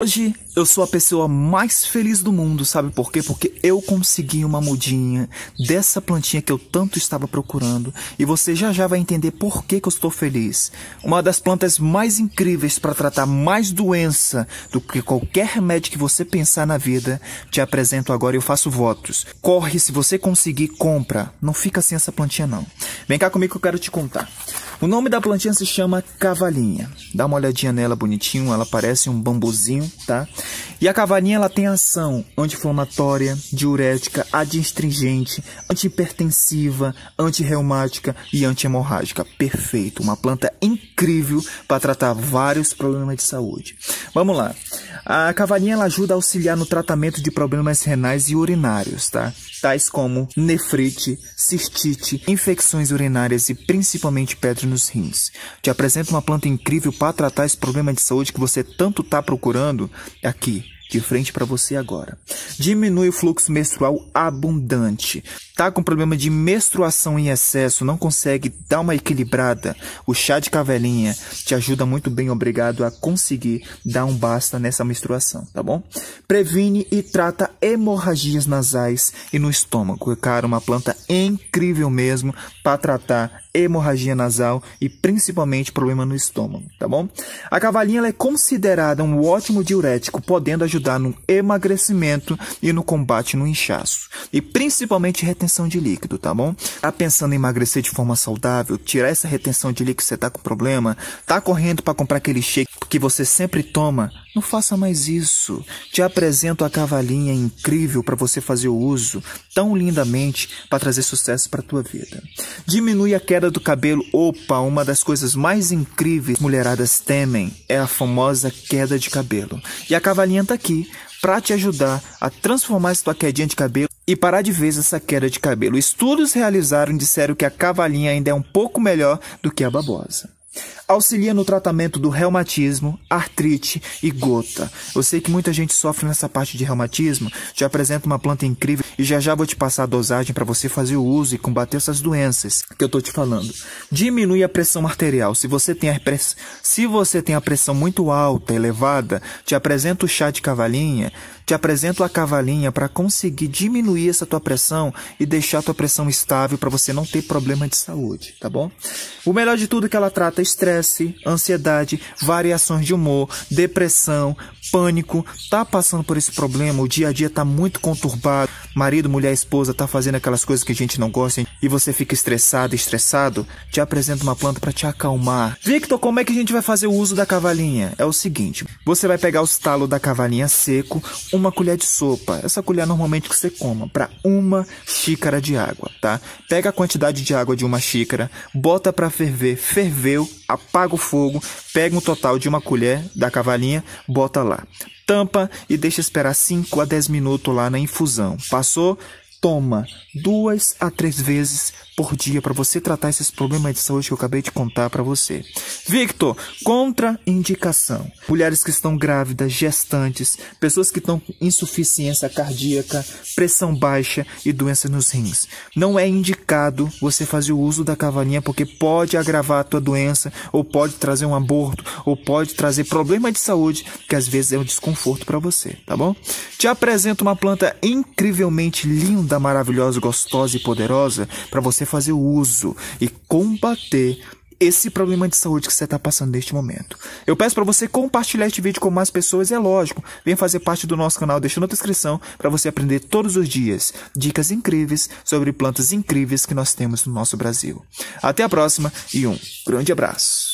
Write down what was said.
Hoje eu sou a pessoa mais feliz do mundo, sabe por quê? Porque eu consegui uma mudinha dessa plantinha que eu tanto estava procurando e você já já vai entender por que, que eu estou feliz. Uma das plantas mais incríveis para tratar mais doença do que qualquer remédio que você pensar na vida, te apresento agora e eu faço votos. Corre, se você conseguir, compra. Não fica sem essa plantinha não. Vem cá comigo que eu quero te contar. O nome da plantinha se chama cavalinha. Dá uma olhadinha nela bonitinho, ela parece um bambuzinho, tá? E a cavalinha ela tem ação anti-inflamatória, diurética, adstringente, antihipertensiva, antirreumática e anti Perfeito, uma planta incrível para tratar vários problemas de saúde. Vamos lá. A cavalinha ela ajuda a auxiliar no tratamento de problemas renais e urinários, tá? Tais como nefrite, cistite, infecções urinárias e principalmente pedra nos rins. Te apresento uma planta incrível para tratar esse problema de saúde que você tanto está procurando aqui de frente para você agora. Diminui o fluxo menstrual abundante. Tá com problema de menstruação em excesso, não consegue dar uma equilibrada? O chá de cavelinha te ajuda muito bem, obrigado a conseguir dar um basta nessa menstruação, tá bom? Previne e trata hemorragias nasais e no estômago. Cara, uma planta incrível mesmo para tratar hemorragia nasal e principalmente problema no estômago, tá bom? A cavalinha é considerada um ótimo diurético, podendo ajudar no emagrecimento e no combate no inchaço e principalmente retenção de líquido, tá bom? Tá pensando em emagrecer de forma saudável, tirar essa retenção de líquido que você tá com problema, tá correndo para comprar aquele shake que você sempre toma, não faça mais isso. Te apresento a cavalinha incrível para você fazer o uso tão lindamente para trazer sucesso para tua vida. Diminui a queda do cabelo. Opa, uma das coisas mais incríveis que mulheradas temem é a famosa queda de cabelo. E a cavalinha tá aqui para te ajudar a transformar essa tua quedinha de cabelo e parar de vez essa queda de cabelo. Estudos realizaram disseram que a cavalinha ainda é um pouco melhor do que a babosa auxilia no tratamento do reumatismo, artrite e gota. Eu sei que muita gente sofre nessa parte de reumatismo, te apresento uma planta incrível e já já vou te passar a dosagem para você fazer o uso e combater essas doenças que eu tô te falando. Diminui a pressão arterial. Se você tem a, press... Se você tem a pressão muito alta, elevada, te apresento o chá de cavalinha te apresento a cavalinha para conseguir diminuir essa tua pressão e deixar a tua pressão estável para você não ter problema de saúde, tá bom? O melhor de tudo é que ela trata estresse, ansiedade, variações de humor, depressão, pânico. Tá passando por esse problema, o dia a dia tá muito conturbado. Marido, mulher, esposa tá fazendo aquelas coisas que a gente não gosta e você fica estressado, estressado. Te apresento uma planta para te acalmar. Victor, como é que a gente vai fazer o uso da cavalinha? É o seguinte, você vai pegar os talos da cavalinha seco, um uma colher de sopa, essa colher é normalmente que você coma, para uma xícara de água, tá? Pega a quantidade de água de uma xícara, bota para ferver, ferveu, apaga o fogo, pega um total de uma colher da cavalinha, bota lá. Tampa e deixa esperar 5 a 10 minutos lá na infusão. Passou, toma duas a três vezes por dia para você tratar esses problemas de saúde que eu acabei de contar para você. Victor, contraindicação. Mulheres que estão grávidas, gestantes, pessoas que estão com insuficiência cardíaca, pressão baixa e doença nos rins. Não é indicado você fazer o uso da cavalinha porque pode agravar a tua doença ou pode trazer um aborto ou pode trazer problema de saúde que às vezes é um desconforto para você, tá bom? Te apresento uma planta incrivelmente linda linda, maravilhosa, gostosa e poderosa para você fazer uso e combater esse problema de saúde que você está passando neste momento. Eu peço para você compartilhar este vídeo com mais pessoas, é lógico. Venha fazer parte do nosso canal deixa na inscrição para você aprender todos os dias dicas incríveis sobre plantas incríveis que nós temos no nosso Brasil. Até a próxima e um grande abraço.